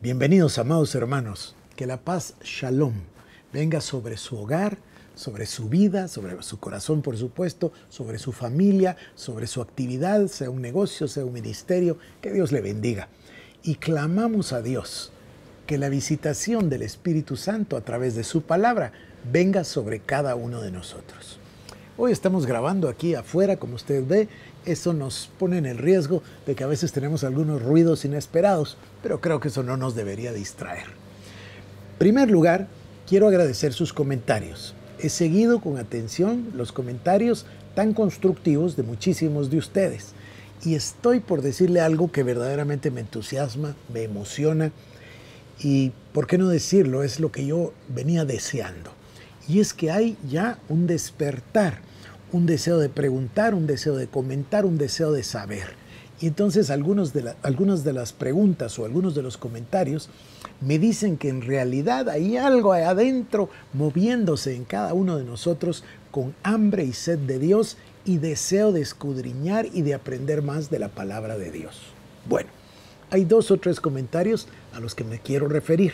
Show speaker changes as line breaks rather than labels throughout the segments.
Bienvenidos, amados hermanos. Que la paz Shalom venga sobre su hogar, sobre su vida, sobre su corazón, por supuesto, sobre su familia, sobre su actividad, sea un negocio, sea un ministerio. Que Dios le bendiga. Y clamamos a Dios que la visitación del Espíritu Santo a través de su palabra venga sobre cada uno de nosotros. Hoy estamos grabando aquí afuera, como usted ve. Eso nos pone en el riesgo de que a veces tenemos algunos ruidos inesperados, pero creo que eso no nos debería distraer. En primer lugar, quiero agradecer sus comentarios. He seguido con atención los comentarios tan constructivos de muchísimos de ustedes y estoy por decirle algo que verdaderamente me entusiasma, me emociona y, ¿por qué no decirlo? Es lo que yo venía deseando. Y es que hay ya un despertar un deseo de preguntar, un deseo de comentar, un deseo de saber. Y entonces algunos de algunas de las preguntas o algunos de los comentarios me dicen que en realidad hay algo ahí adentro moviéndose en cada uno de nosotros con hambre y sed de Dios y deseo de escudriñar y de aprender más de la palabra de Dios. Bueno, hay dos o tres comentarios a los que me quiero referir.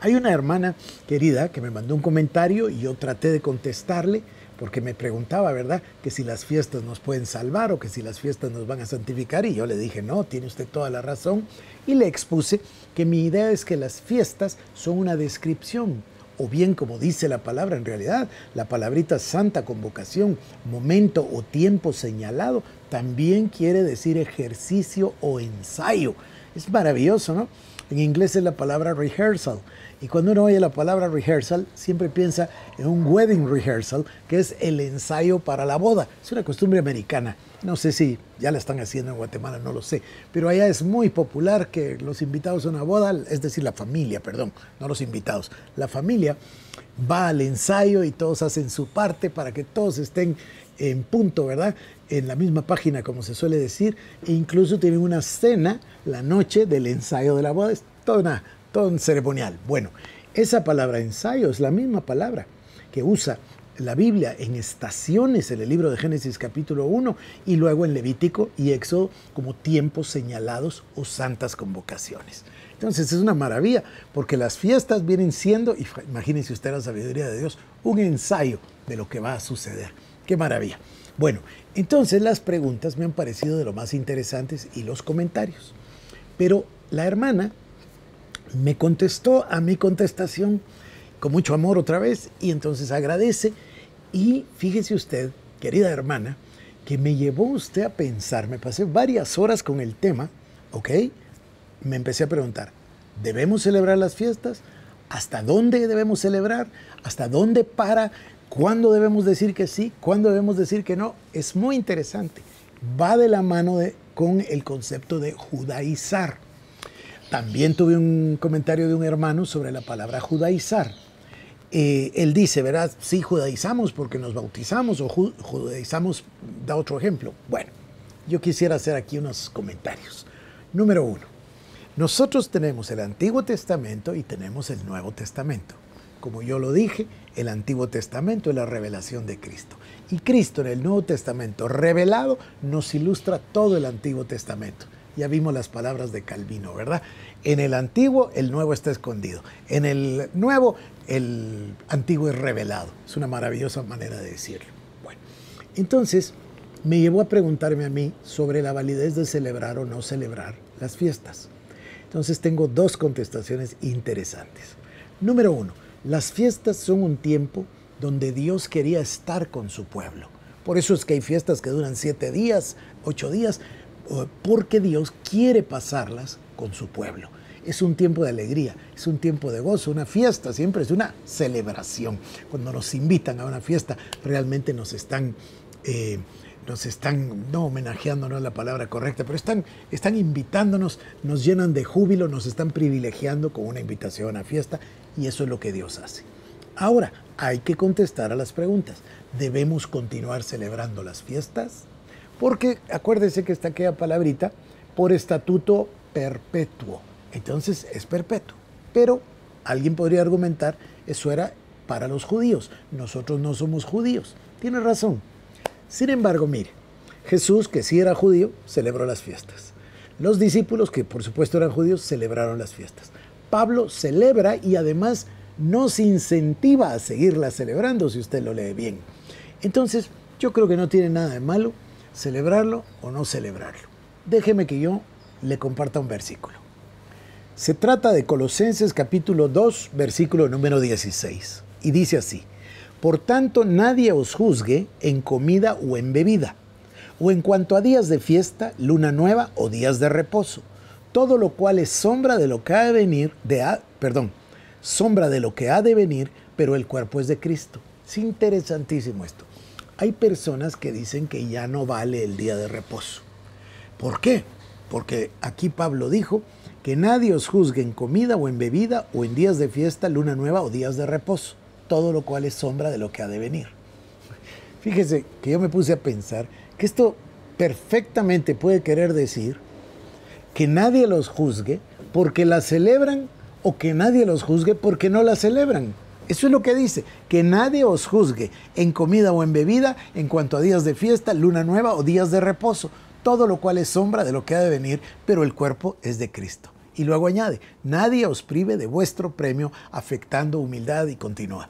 Hay una hermana querida que me mandó un comentario y yo traté de contestarle, porque me preguntaba, ¿verdad?, que si las fiestas nos pueden salvar o que si las fiestas nos van a santificar, y yo le dije, no, tiene usted toda la razón, y le expuse que mi idea es que las fiestas son una descripción, o bien como dice la palabra en realidad, la palabrita santa convocación, momento o tiempo señalado, también quiere decir ejercicio o ensayo. Es maravilloso, ¿no? En inglés es la palabra rehearsal. Y cuando uno oye la palabra rehearsal, siempre piensa en un wedding rehearsal, que es el ensayo para la boda. Es una costumbre americana. No sé si ya la están haciendo en Guatemala, no lo sé. Pero allá es muy popular que los invitados a una boda, es decir, la familia, perdón, no los invitados, la familia va al ensayo y todos hacen su parte para que todos estén en punto, ¿verdad? En la misma página, como se suele decir. E incluso tienen una cena la noche del ensayo de la boda. Es todo, ceremonial. Bueno, esa palabra ensayo es la misma palabra que usa la Biblia en estaciones en el libro de Génesis capítulo 1 y luego en Levítico y Éxodo como tiempos señalados o santas convocaciones. Entonces es una maravilla porque las fiestas vienen siendo, y imagínense usted la sabiduría de Dios, un ensayo de lo que va a suceder. Qué maravilla. Bueno, entonces las preguntas me han parecido de lo más interesantes y los comentarios. Pero la hermana me contestó a mi contestación con mucho amor otra vez y entonces agradece. Y fíjese usted, querida hermana, que me llevó usted a pensar, me pasé varias horas con el tema, ¿ok? Me empecé a preguntar, ¿debemos celebrar las fiestas? ¿Hasta dónde debemos celebrar? ¿Hasta dónde para ¿Cuándo debemos decir que sí? ¿Cuándo debemos decir que no? Es muy interesante. Va de la mano de, con el concepto de judaizar. También tuve un comentario de un hermano sobre la palabra judaizar. Eh, él dice, ¿verdad? Sí, judaizamos porque nos bautizamos o judaizamos, da otro ejemplo. Bueno, yo quisiera hacer aquí unos comentarios. Número uno, nosotros tenemos el Antiguo Testamento y tenemos el Nuevo Testamento como yo lo dije, el Antiguo Testamento es la revelación de Cristo. Y Cristo en el Nuevo Testamento revelado nos ilustra todo el Antiguo Testamento. Ya vimos las palabras de Calvino, ¿verdad? En el antiguo el nuevo está escondido. En el nuevo el antiguo es revelado. Es una maravillosa manera de decirlo. Bueno, entonces me llevó a preguntarme a mí sobre la validez de celebrar o no celebrar las fiestas. Entonces tengo dos contestaciones interesantes. Número uno, las fiestas son un tiempo donde Dios quería estar con su pueblo. Por eso es que hay fiestas que duran siete días, ocho días, porque Dios quiere pasarlas con su pueblo. Es un tiempo de alegría, es un tiempo de gozo, una fiesta siempre es una celebración. Cuando nos invitan a una fiesta, realmente nos están, eh, nos están, no homenajeando, no la palabra correcta, pero están, están invitándonos, nos llenan de júbilo, nos están privilegiando con una invitación a fiesta y eso es lo que Dios hace. Ahora, hay que contestar a las preguntas. ¿Debemos continuar celebrando las fiestas? Porque acuérdense que está aquella palabrita por estatuto perpetuo. Entonces es perpetuo. Pero alguien podría argumentar, eso era para los judíos. Nosotros no somos judíos. Tiene razón. Sin embargo, mire, Jesús, que sí era judío, celebró las fiestas. Los discípulos, que por supuesto eran judíos, celebraron las fiestas. Pablo celebra y además nos incentiva a seguirla celebrando si usted lo lee bien. Entonces, yo creo que no tiene nada de malo celebrarlo o no celebrarlo. Déjeme que yo le comparta un versículo. Se trata de Colosenses capítulo 2, versículo número 16. Y dice así, Por tanto nadie os juzgue en comida o en bebida, o en cuanto a días de fiesta, luna nueva o días de reposo todo lo cual es sombra de lo que ha de venir, de perdón, sombra de lo que ha de venir, pero el cuerpo es de Cristo. Es interesantísimo esto. Hay personas que dicen que ya no vale el día de reposo. ¿Por qué? Porque aquí Pablo dijo que nadie os juzgue en comida o en bebida o en días de fiesta, luna nueva o días de reposo, todo lo cual es sombra de lo que ha de venir. Fíjese que yo me puse a pensar que esto perfectamente puede querer decir que nadie los juzgue porque la celebran o que nadie los juzgue porque no la celebran. Eso es lo que dice, que nadie os juzgue en comida o en bebida, en cuanto a días de fiesta, luna nueva o días de reposo, todo lo cual es sombra de lo que ha de venir, pero el cuerpo es de Cristo. Y luego añade, nadie os prive de vuestro premio, afectando humildad y continúa.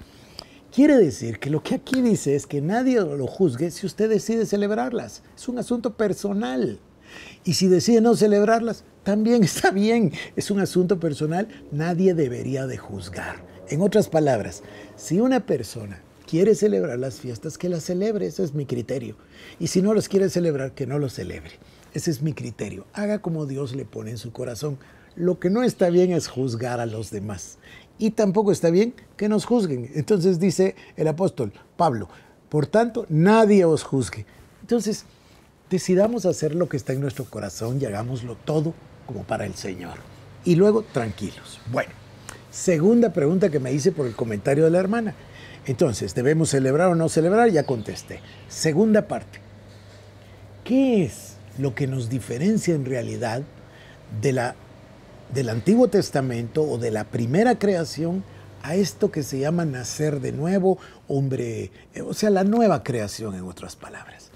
Quiere decir que lo que aquí dice es que nadie lo juzgue si usted decide celebrarlas. Es un asunto personal. Y si decide no celebrarlas, también está bien, es un asunto personal, nadie debería de juzgar. En otras palabras, si una persona quiere celebrar las fiestas, que las celebre, ese es mi criterio. Y si no las quiere celebrar, que no los celebre. Ese es mi criterio. Haga como Dios le pone en su corazón. Lo que no está bien es juzgar a los demás. Y tampoco está bien que nos juzguen. Entonces dice el apóstol Pablo, por tanto, nadie os juzgue. Entonces, decidamos hacer lo que está en nuestro corazón y hagámoslo todo como para el Señor. Y luego, tranquilos. Bueno, segunda pregunta que me hice por el comentario de la hermana. Entonces, ¿debemos celebrar o no celebrar? Ya contesté. Segunda parte. ¿Qué es lo que nos diferencia en realidad de la, del Antiguo Testamento o de la primera creación a esto que se llama nacer de nuevo, hombre, o sea, la nueva creación en otras palabras?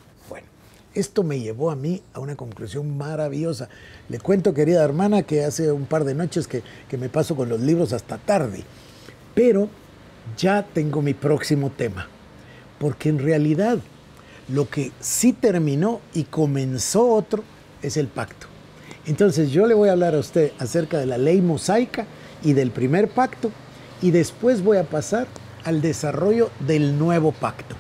Esto me llevó a mí a una conclusión maravillosa. Le cuento, querida hermana, que hace un par de noches que, me paso con los libros hasta tarde, pero ya tengo mi próximo tema, porque en realidad lo que sí terminó y comenzó otro es el pacto. Entonces yo le voy a hablar a usted acerca de la ley mosaica y del primer pacto y después voy a pasar al desarrollo del nuevo pacto.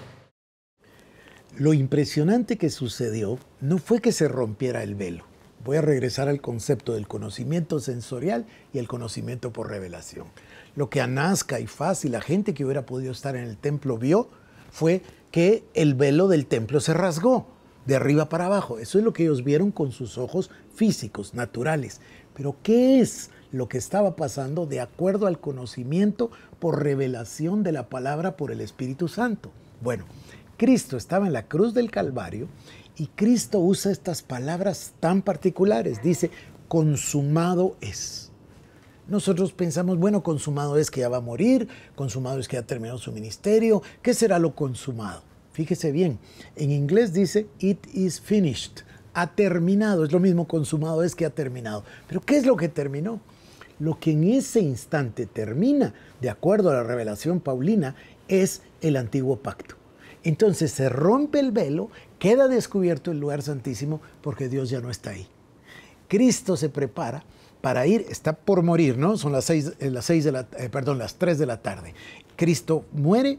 Lo impresionante que sucedió no fue que se rompiera el velo. Voy a regresar al concepto del conocimiento sensorial y el conocimiento por revelación. Lo que y y y la gente que hubiera podido estar en el templo vio fue que el velo del templo se rasgó de arriba para abajo. Eso es lo que ellos vieron con sus ojos físicos, naturales. Pero ¿qué es lo que estaba pasando de acuerdo al conocimiento por revelación de la palabra por el Espíritu Santo? Bueno, Cristo estaba en la cruz del Calvario y Cristo usa estas palabras tan particulares. Dice, consumado es. Nosotros pensamos, bueno, consumado es que ya va a morir, consumado es que ya terminó su ministerio, ¿qué será lo consumado? Fíjese bien, en inglés dice, it is finished, ha terminado, es lo mismo consumado es que ha terminado. Pero ¿qué es lo que terminó? Lo que en ese instante termina, de acuerdo a la revelación paulina, es el antiguo pacto. Entonces se rompe el velo, queda descubierto el lugar santísimo porque Dios ya no está ahí. Cristo se prepara para ir, está por morir, ¿no? Son las seis, eh, las eh, perdón, las 3 de la tarde. Cristo muere,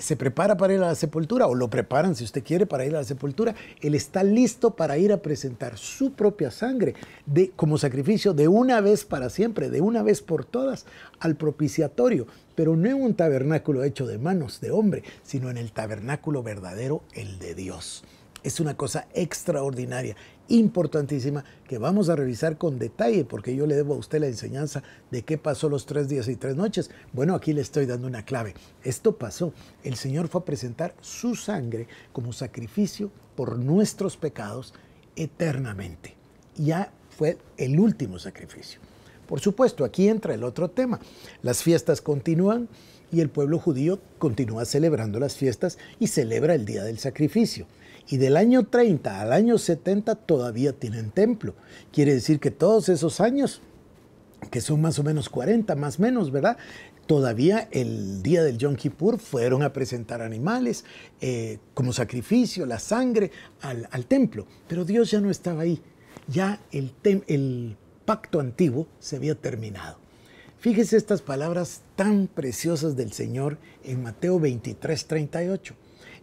se prepara para ir a la sepultura o lo preparan si usted quiere para ir a la sepultura, él está listo para ir a presentar su propia sangre de, como sacrificio de una vez para siempre, de una vez por todas al propiciatorio, pero no en un tabernáculo hecho de manos de hombre, sino en el tabernáculo verdadero, el de Dios es una cosa extraordinaria, importantísima, que vamos a revisar con detalle, porque yo le debo a usted la enseñanza de qué pasó los tres días y tres noches. Bueno, aquí le estoy dando una clave. Esto pasó. El Señor fue a presentar su sangre como sacrificio por nuestros pecados eternamente. Ya fue el último sacrificio. Por supuesto, aquí entra el otro tema. Las fiestas continúan y el pueblo judío continúa celebrando las fiestas y celebra el día del sacrificio. Y del año 30 al año 70 todavía tienen templo. Quiere decir que todos esos años, que son más o menos 40, más o menos, ¿verdad? Todavía el día del Yom Kippur fueron a presentar animales eh, como sacrificio, la sangre al, templo. Pero Dios ya no estaba ahí. Ya el, el pacto antiguo se había terminado. Fíjese estas palabras tan preciosas del Señor en Mateo 23, 38.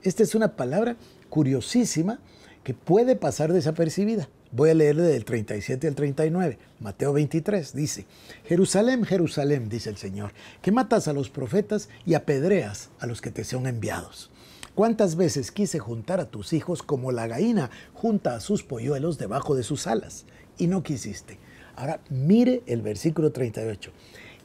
Esta es una palabra curiosísima que puede pasar desapercibida. Voy a leerle del 37 al 39. Mateo 23 dice, Jerusalén, Jerusalén, dice el Señor, que matas a los profetas y apedreas a los que te son enviados. ¿Cuántas veces quise juntar a tus hijos como la gallina junta a sus polluelos debajo de sus alas? Y no quisiste. Ahora mire el versículo 38.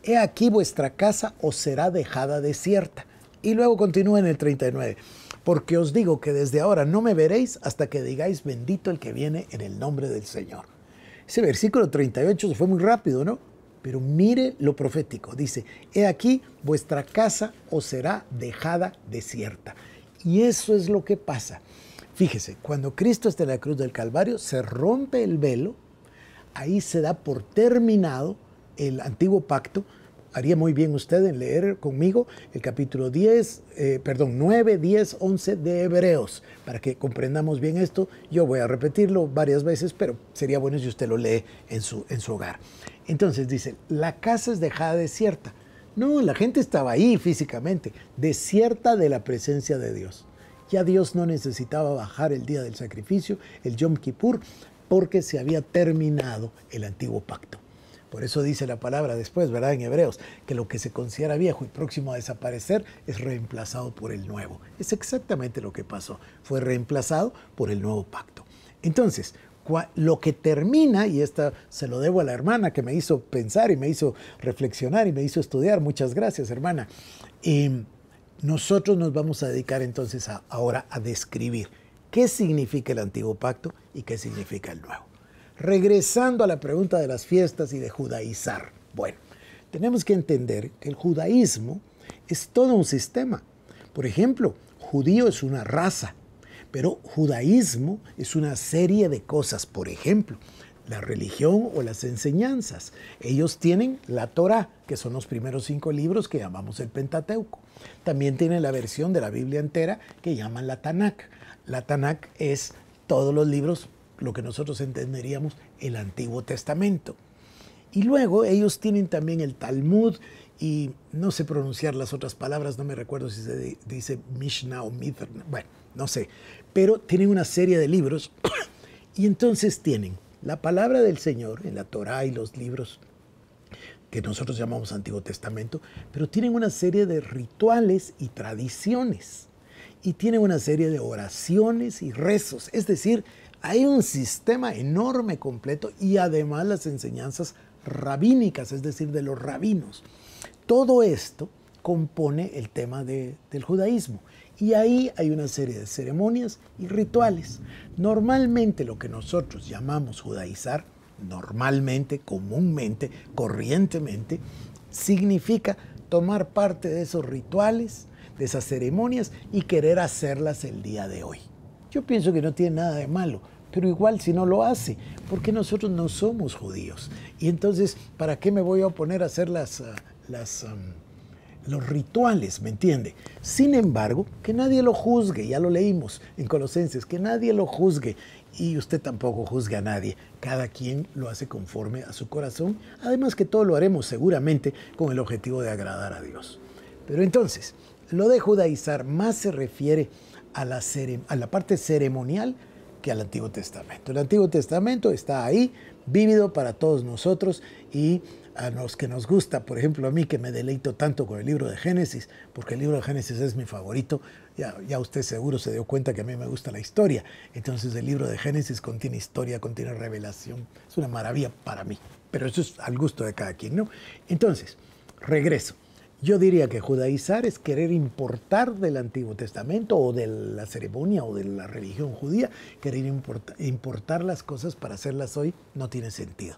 He aquí vuestra casa os será dejada desierta. Y luego continúa en el 39 porque os digo que desde ahora no me veréis hasta que digáis bendito el que viene en el nombre del Señor. Ese versículo 38 fue muy rápido, ¿no? Pero mire lo profético. Dice, he aquí, vuestra casa os será dejada desierta. Y eso es lo que pasa. Fíjese, cuando Cristo está en la cruz del Calvario, se rompe el velo, ahí se da por terminado el antiguo pacto, haría muy bien usted en leer conmigo el capítulo 10, eh, perdón, 9, 10, 11 de Hebreos, para que comprendamos bien esto. Yo voy a repetirlo varias veces, pero sería bueno si usted lo lee en su, en su hogar. Entonces dice, la casa es dejada desierta. No, la gente estaba ahí físicamente, desierta de la presencia de Dios. Ya Dios no necesitaba bajar el día del sacrificio, el Yom Kippur, porque se había terminado el antiguo pacto. Por eso dice la palabra después, ¿verdad? En Hebreos, que lo que se considera viejo y próximo a desaparecer es reemplazado por el nuevo. Es exactamente lo que pasó. Fue reemplazado por el nuevo pacto. Entonces, lo que termina, y esta se lo debo a la hermana que me hizo pensar y me hizo reflexionar y me hizo estudiar, muchas gracias hermana, em, nosotros nos vamos a dedicar entonces ahora a describir qué significa el antiguo pacto y qué significa el nuevo. Regresando a la pregunta de las fiestas y de judaizar. Bueno, tenemos que entender que el judaísmo es todo un sistema. Por ejemplo, judío es una raza, pero judaísmo es una serie de cosas. Por ejemplo, la religión o las enseñanzas. Ellos tienen la Torah, que son los primeros cinco libros que llamamos el Pentateuco. También tienen la versión de la Biblia entera que llaman la Tanakh. La Tanakh es todos los libros lo que nosotros entenderíamos el Antiguo Testamento. Y luego ellos tienen también el Talmud y no sé pronunciar las otras palabras, no me recuerdo si se dice Mishnah o Mithra, bueno, no sé, pero tienen una serie de libros y entonces tienen la palabra del Señor en la Torá y los libros que nosotros llamamos Antiguo Testamento, pero tienen una serie de rituales y tradiciones y tienen una serie de oraciones y rezos, es decir, hay un sistema enorme, completo, y además las enseñanzas rabínicas, es decir, de los rabinos. Todo esto compone el tema del judaísmo. Y ahí hay una serie de ceremonias y rituales. Normalmente lo que nosotros llamamos judaizar, normalmente, comúnmente, corrientemente, significa tomar parte de esos rituales, de esas ceremonias y querer hacerlas el día de hoy. Yo pienso que no tiene nada de malo, pero igual si no lo hace, porque nosotros no somos judíos. Y entonces, ¿para qué me voy a oponer a hacer las, ah, las, los rituales? ¿Me entiende? Sin embargo, que nadie lo juzgue, ya lo leímos en Colosenses, que nadie lo juzgue y usted tampoco juzga a nadie. Cada quien lo hace conforme a su corazón, además que todo lo haremos seguramente con el objetivo de agradar a Dios. Pero entonces, lo de judaizar más se refiere a la, a la parte ceremonial que al Antiguo Testamento. El Antiguo Testamento está ahí, vívido para todos nosotros y a los que nos gusta, por ejemplo a mí que me deleito tanto con el libro de Génesis, porque el libro de Génesis es mi favorito, ya, ya usted seguro se dio cuenta que a mí me gusta la historia, entonces el libro de Génesis contiene historia, contiene revelación, es una maravilla para mí, pero eso es al gusto de cada quien, ¿no? Entonces, regreso. Yo diría que judaizar es querer importar del Antiguo Testamento o de la ceremonia o de la religión judía, querer importar, las cosas para hacerlas hoy no tiene sentido.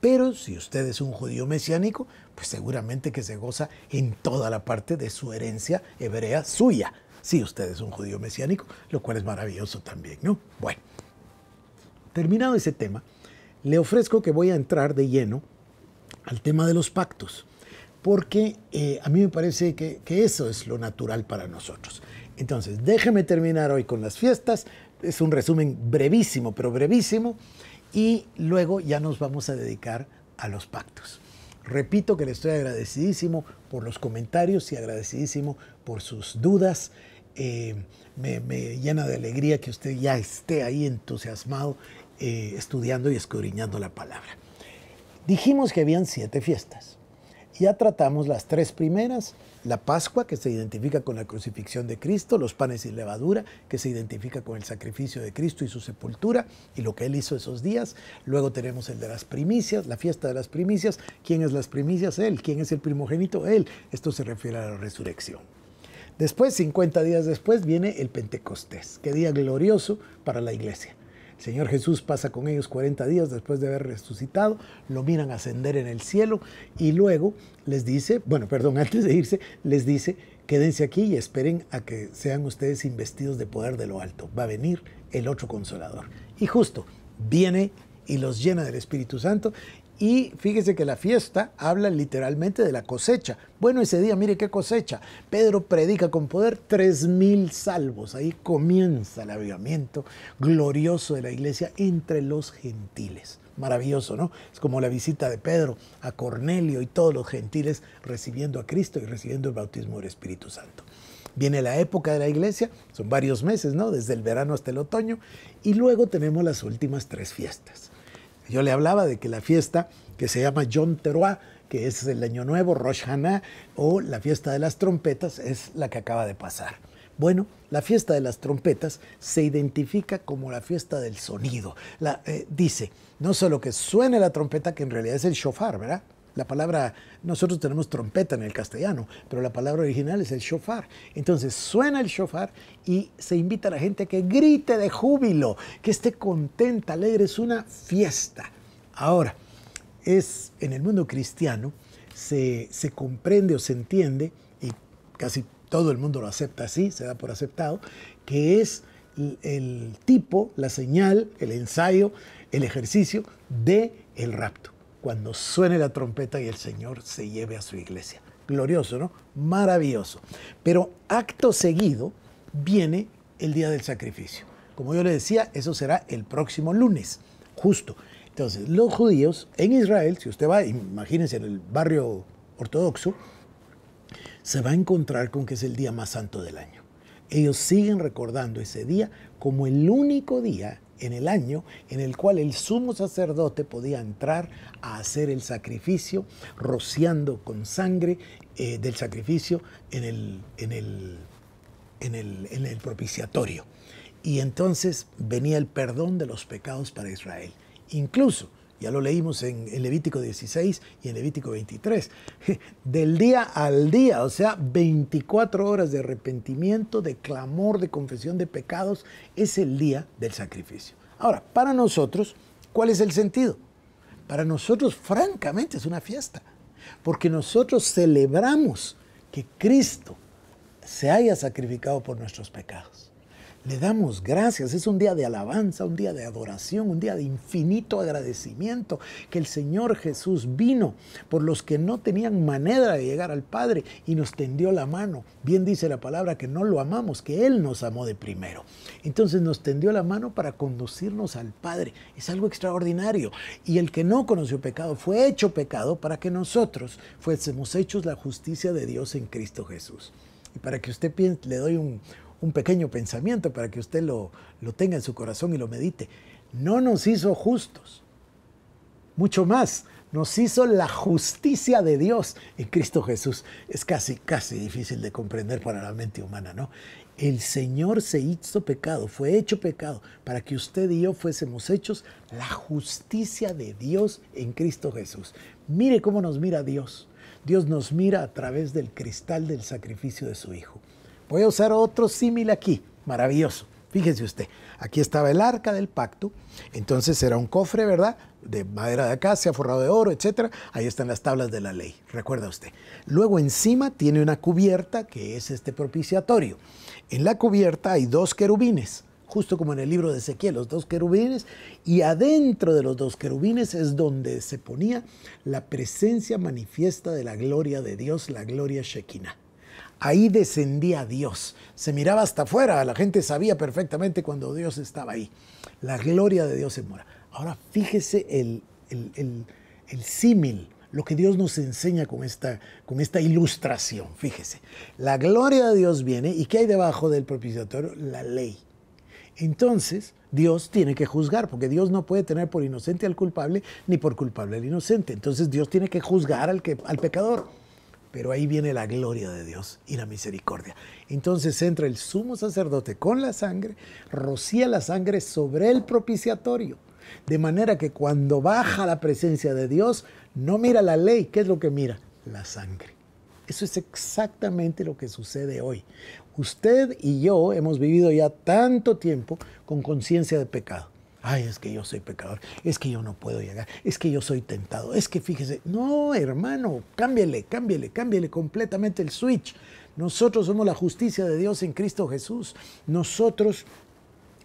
Pero si usted es un judío mesiánico, pues seguramente que se goza en toda la parte de su herencia hebrea suya. Si usted es un judío mesiánico, lo cual es maravilloso también, ¿no? Bueno, terminado ese tema, le ofrezco que voy a entrar de lleno al tema de los pactos porque eh, a mí me parece que, eso es lo natural para nosotros. Entonces, déjeme terminar hoy con las fiestas, es un resumen brevísimo, pero brevísimo, y luego ya nos vamos a dedicar a los pactos. Repito que le estoy agradecidísimo por los comentarios y agradecidísimo por sus dudas. Eh, me, llena de alegría que usted ya esté ahí entusiasmado eh, estudiando y escudriñando la palabra. Dijimos que habían siete fiestas. Ya tratamos las tres primeras, la Pascua, que se identifica con la crucifixión de Cristo, los panes y levadura, que se identifica con el sacrificio de Cristo y su sepultura y lo que Él hizo esos días. Luego tenemos el de las primicias, la fiesta de las primicias. ¿Quién es las primicias? Él. ¿Quién es el primogénito? Él. Esto se refiere a la resurrección. Después, 50 días después, viene el Pentecostés. Qué día glorioso para la iglesia. Señor Jesús pasa con ellos 40 días después de haber resucitado, lo miran ascender en el cielo y luego les dice, bueno, perdón, antes de irse, les dice, quédense aquí y esperen a que sean ustedes investidos de poder de lo alto. Va a venir el otro consolador. Y justo, viene y los llena del Espíritu Santo y fíjese que la fiesta habla literalmente de la cosecha. Bueno, ese día, mire qué cosecha. Pedro predica con poder tres mil salvos. Ahí comienza el avivamiento glorioso de la iglesia entre los gentiles. Maravilloso, ¿no? Es como la visita de Pedro a Cornelio y todos los gentiles recibiendo a Cristo y recibiendo el bautismo del Espíritu Santo. Viene la época de la iglesia, son varios meses, ¿no? Desde el verano hasta el otoño. Y luego tenemos las últimas tres fiestas yo le hablaba de que la fiesta que se llama John Teruá, que es el Año Nuevo, Rosh o la fiesta de las trompetas, es la que acaba de pasar. Bueno, la fiesta de las trompetas se identifica como la fiesta del sonido. Eh, dice, no solo que suene la trompeta, que en realidad es el shofar, ¿verdad? La palabra, nosotros tenemos trompeta en el castellano, pero la palabra original es el shofar. Entonces suena el shofar y se invita a la gente a que grite de júbilo, que esté contenta, alegre, es una fiesta. Ahora, es en el mundo cristiano, se, comprende o se entiende, y casi todo el mundo lo acepta así, se da por aceptado, que es el tipo, la señal, el ensayo, el ejercicio de el rapto cuando suene la trompeta y el Señor se lleve a su iglesia. Glorioso, ¿no? Maravilloso. Pero acto seguido viene el día del sacrificio. Como yo le decía, eso será el próximo lunes, justo. Entonces, los judíos en Israel, si usted va, imagínense en el barrio ortodoxo, se va a encontrar con que es el día más santo del año. Ellos siguen recordando ese día como el único día en el año en el cual el sumo sacerdote podía entrar a hacer el sacrificio rociando con sangre eh, del sacrificio en el, en el propiciatorio. Y entonces venía el perdón de los pecados para Israel. Incluso ya lo leímos en, Levítico 16 y en Levítico 23. Del día al día, o sea, 24 horas de arrepentimiento, de clamor, de confesión de pecados, es el día del sacrificio. Ahora, para nosotros, ¿cuál es el sentido? Para nosotros, francamente, es una fiesta, porque nosotros celebramos que Cristo se haya sacrificado por nuestros pecados. Le damos gracias, es un día de alabanza, un día de adoración, un día de infinito agradecimiento que el Señor Jesús vino por los que no tenían manera de llegar al Padre y nos tendió la mano. Bien dice la palabra que no lo amamos, que Él nos amó de primero. Entonces nos tendió la mano para conducirnos al Padre. Es algo extraordinario. Y el que no conoció pecado fue hecho pecado para que nosotros fuésemos hechos la justicia de Dios en Cristo Jesús. Y para que usted piense, le doy un, un pequeño pensamiento para que usted lo, lo tenga en su corazón y lo medite. No nos hizo justos. Mucho más, nos hizo la justicia de Dios en Cristo Jesús. Es casi, casi difícil de comprender para la mente humana, ¿no? El Señor se hizo pecado, fue hecho pecado, para que usted y yo fuésemos hechos la justicia de Dios en Cristo Jesús. Mire cómo nos mira Dios. Dios nos mira a través del cristal del sacrificio de su Hijo. Voy a usar otro símil aquí. Maravilloso. Fíjese usted, aquí estaba el arca del pacto, entonces era un cofre, ¿verdad? De madera de acacia, forrado de oro, etc. Ahí están las tablas de la ley, recuerda usted. Luego encima tiene una cubierta que es este propiciatorio. En la cubierta hay dos querubines, justo como en el libro de Ezequiel, los dos querubines, y adentro de los dos querubines es donde se ponía la presencia manifiesta de la gloria de Dios, la gloria Shekinah ahí descendía Dios. Se miraba hasta afuera, la gente sabía perfectamente cuando Dios estaba ahí. La gloria de Dios se mora. Ahora fíjese el, símil, lo que Dios nos enseña con esta, con esta ilustración. Fíjese, la gloria de Dios viene y ¿qué hay debajo del propiciatorio? La ley. Entonces, Dios tiene que juzgar, porque Dios no puede tener por inocente al culpable ni por culpable al inocente. Entonces, Dios tiene que juzgar al, que, al pecador. Pero ahí viene la gloria de Dios y la misericordia. Entonces entra el sumo sacerdote con la sangre, rocía la sangre sobre el propiciatorio. De manera que cuando baja la presencia de Dios, no mira la ley. ¿Qué es lo que mira? La sangre. Eso es exactamente lo que sucede hoy. Usted y yo hemos vivido ya tanto tiempo con conciencia de pecado ay, es que yo soy pecador, es que yo no puedo llegar, es que yo soy tentado, es que fíjese, no, hermano, cámbiale, cámbiale, cámbiale completamente el switch. Nosotros somos la justicia de Dios en Cristo Jesús. Nosotros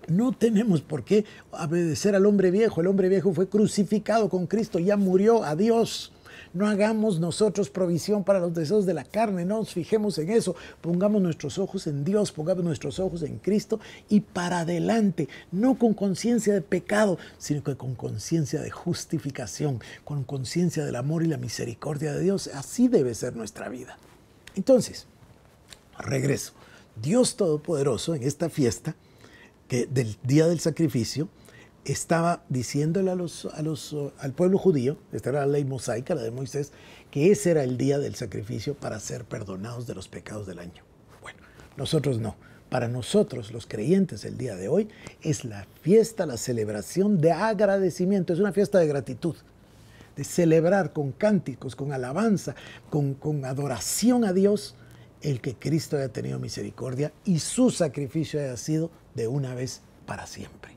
no tenemos por qué obedecer al hombre viejo. El hombre viejo fue crucificado con Cristo, ya murió a Dios. No hagamos nosotros provisión para los deseos de la carne, no nos fijemos en eso. Pongamos nuestros ojos en Dios, pongamos nuestros ojos en Cristo y para adelante, no con conciencia de pecado, sino que con conciencia de justificación, con conciencia del amor y la misericordia de Dios. Así debe ser nuestra vida. Entonces, regreso. Dios Todopoderoso en esta fiesta que del día del sacrificio estaba diciéndole a los, al pueblo judío, esta era la ley mosaica, la de Moisés, que ese era el día del sacrificio para ser perdonados de los pecados del año. Bueno, nosotros no. Para nosotros, los creyentes, el día de hoy es la fiesta, la celebración de agradecimiento, es una fiesta de gratitud, de celebrar con cánticos, con alabanza, con, con adoración a Dios, el que Cristo haya tenido misericordia y su sacrificio haya sido de una vez para siempre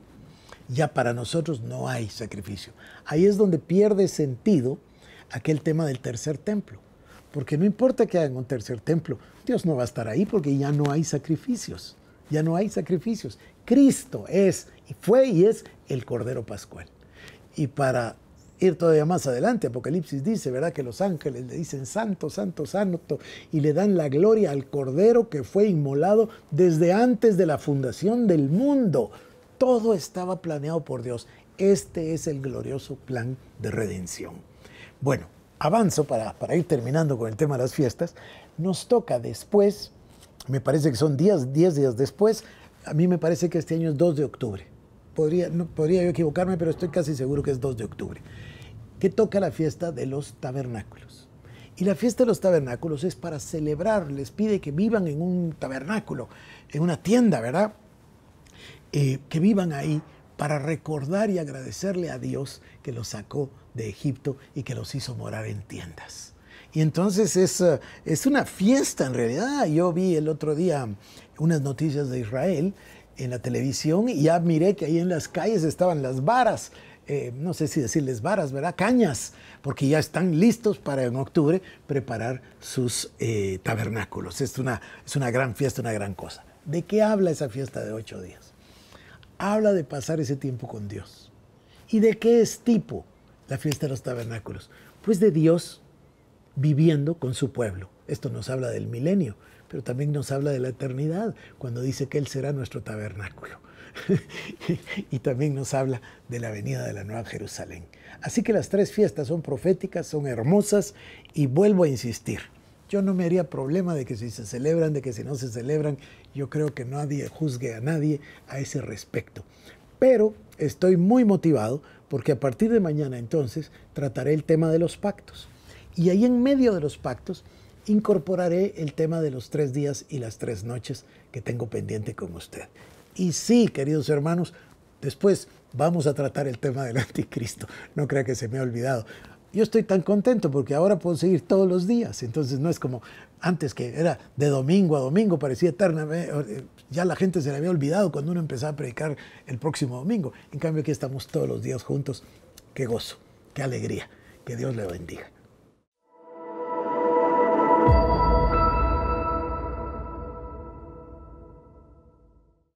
ya para nosotros no hay sacrificio. Ahí es donde pierde sentido aquel tema del tercer templo. Porque no importa que hagan un tercer templo, Dios no va a estar ahí porque ya no hay sacrificios. Ya no hay sacrificios. Cristo es, y fue y es el Cordero Pascual. Y para ir todavía más adelante, Apocalipsis dice, ¿verdad? Que los ángeles le dicen santo, santo, santo, y le dan la gloria al Cordero que fue inmolado desde antes de la fundación del mundo. Todo estaba planeado por Dios. Este es el glorioso plan de redención. Bueno, avanzo para, ir terminando con el tema de las fiestas. Nos toca después, me parece que son 10 días, días después, a mí me parece que este año es 2 de octubre. Podría, no, podría yo equivocarme, pero estoy casi seguro que es 2 de octubre. Que toca la fiesta de los tabernáculos. Y la fiesta de los tabernáculos es para celebrar, les pide que vivan en un tabernáculo, en una tienda, ¿verdad? Eh, que vivan ahí para recordar y agradecerle a Dios que los sacó de Egipto y que los hizo morar en tiendas. Y entonces es, eh, es una fiesta en realidad. Yo vi el otro día unas noticias de Israel en la televisión y ya miré que ahí en las calles estaban las varas. Eh, no sé si decirles varas, ¿verdad? Cañas, porque ya están listos para en octubre preparar sus tabernáculos. una, es una gran fiesta, una gran cosa. ¿De qué habla esa fiesta de ocho días? habla de pasar ese tiempo con Dios. ¿Y de qué es tipo la fiesta de los tabernáculos? Pues de Dios viviendo con su pueblo. Esto nos habla del milenio, pero también nos habla de la eternidad, cuando dice que Él será nuestro tabernáculo. y también nos habla de la venida de la Nueva Jerusalén. Así que las tres fiestas son proféticas, son hermosas y vuelvo a insistir. Yo no me haría problema de que si se celebran, de que si no se celebran, yo creo que nadie juzgue a nadie a ese respecto. Pero estoy muy motivado porque a partir de mañana entonces trataré el tema de los pactos. Y ahí en medio de los pactos incorporaré el tema de los tres días y las tres noches que tengo pendiente con usted. Y sí, queridos hermanos, después vamos a tratar el tema del anticristo. No crea que se me ha olvidado yo estoy tan contento porque ahora puedo seguir todos los días. Entonces no es como antes que era de domingo a domingo, parecía eterna. Eh, ya la gente se le había olvidado cuando uno empezaba a predicar el próximo domingo. En cambio aquí estamos todos los días juntos. Qué gozo, qué alegría. Que Dios le bendiga.